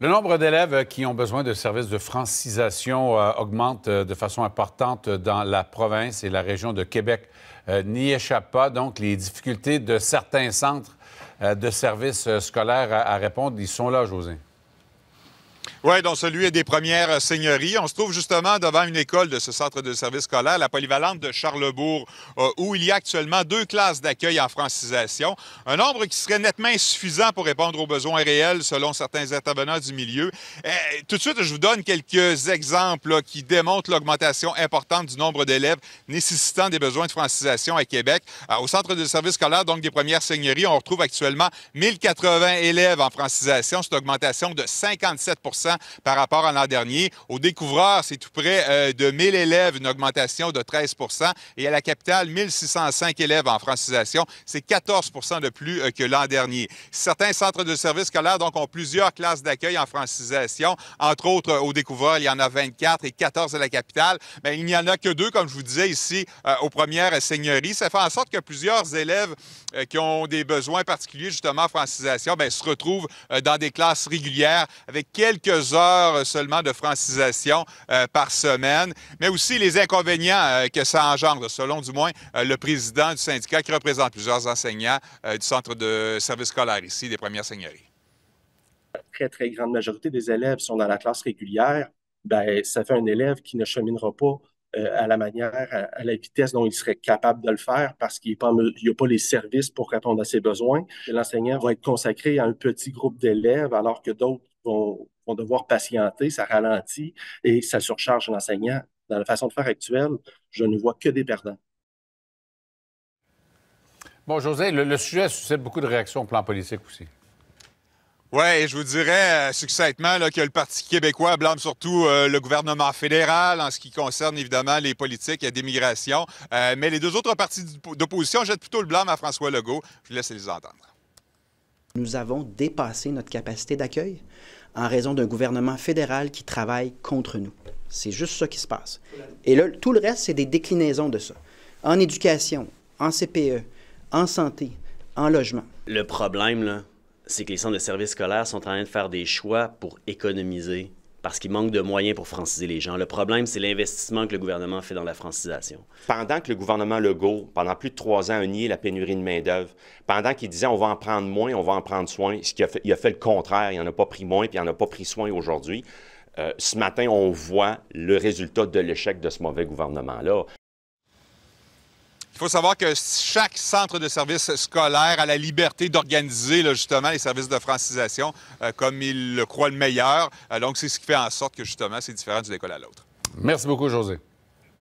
Le nombre d'élèves qui ont besoin de services de francisation euh, augmente euh, de façon importante dans la province et la région de Québec euh, n'y échappe pas. Donc, les difficultés de certains centres de services scolaires à, à répondre, ils sont là, José. Oui, donc celui des premières seigneuries. On se trouve justement devant une école de ce centre de service scolaire, la polyvalente de Charlebourg, euh, où il y a actuellement deux classes d'accueil en francisation, un nombre qui serait nettement insuffisant pour répondre aux besoins réels selon certains intervenants du milieu. Et, euh, tout de suite, je vous donne quelques exemples qui démontrent l'augmentation importante du nombre d'élèves nécessitant des besoins de francisation à Québec. Euh, au centre de service scolaire, donc des premières seigneuries, on retrouve actuellement 1080 élèves en francisation, c'est une augmentation de 57 par rapport à l'an dernier. Au découvreur, c'est tout près euh, de 1000 élèves, une augmentation de 13 et à la capitale, 1605 élèves en francisation. C'est 14 de plus euh, que l'an dernier. Certains centres de services scolaires donc, ont plusieurs classes d'accueil en francisation. Entre autres, au découvreur, il y en a 24 et 14 à la capitale. mais il n'y en a que deux, comme je vous disais, ici euh, aux premières seigneuries. Ça fait en sorte que plusieurs élèves qui ont des besoins particuliers, justement, en francisation, ben, se retrouvent dans des classes régulières avec quelques heures seulement de francisation euh, par semaine, mais aussi les inconvénients euh, que ça engendre, selon du moins euh, le président du syndicat qui représente plusieurs enseignants du centre de service scolaire ici, des premières seigneuries. La très, très grande majorité des élèves sont dans la classe régulière. Bien, ça fait un élève qui ne cheminera pas à la manière, à, la vitesse dont il serait capable de le faire parce qu'il n'y a pas les services pour répondre à ses besoins. L'enseignant va être consacré à un petit groupe d'élèves alors que d'autres vont vont devoir patienter, ça ralentit et ça surcharge l'enseignant. Dans la façon de faire actuelle, je ne vois que des perdants. Bon, José, le, sujet suscite beaucoup de réactions au plan politique aussi. Oui, je vous dirais euh, succinctement que le Parti québécois blâme surtout euh, le gouvernement fédéral en ce qui concerne évidemment les politiques d'immigration. Euh, mais les deux autres partis d'opposition jettent plutôt le blâme à François Legault. Je laisse les entendre. Nous avons dépassé notre capacité d'accueil en raison d'un gouvernement fédéral qui travaille contre nous. C'est juste ça qui se passe. Et là, tout le reste, c'est des déclinaisons de ça. En éducation, en CPE, en santé, en logement. Le problème, là, c'est que les centres de services scolaires sont en train de faire des choix pour économiser parce qu'il manque de moyens pour franciser les gens. Le problème, c'est l'investissement que le gouvernement fait dans la francisation. Pendant que le gouvernement Legault, pendant plus de trois ans, a nié la pénurie de main-d'œuvre, pendant qu'il disait on va en prendre moins, on va en prendre soin, ce qu'il a fait, il a fait le contraire, il n'en a pas pris moins, puis il n'en a pas pris soin aujourd'hui. Euh, ce matin, on voit le résultat de l'échec de ce mauvais gouvernement-là. Il faut savoir que chaque centre de service scolaire a la liberté d'organiser justement les services de francisation euh, comme il le croit le meilleur. Euh, donc, c'est ce qui fait en sorte que justement, c'est différent d'une école à l'autre. Merci beaucoup, José.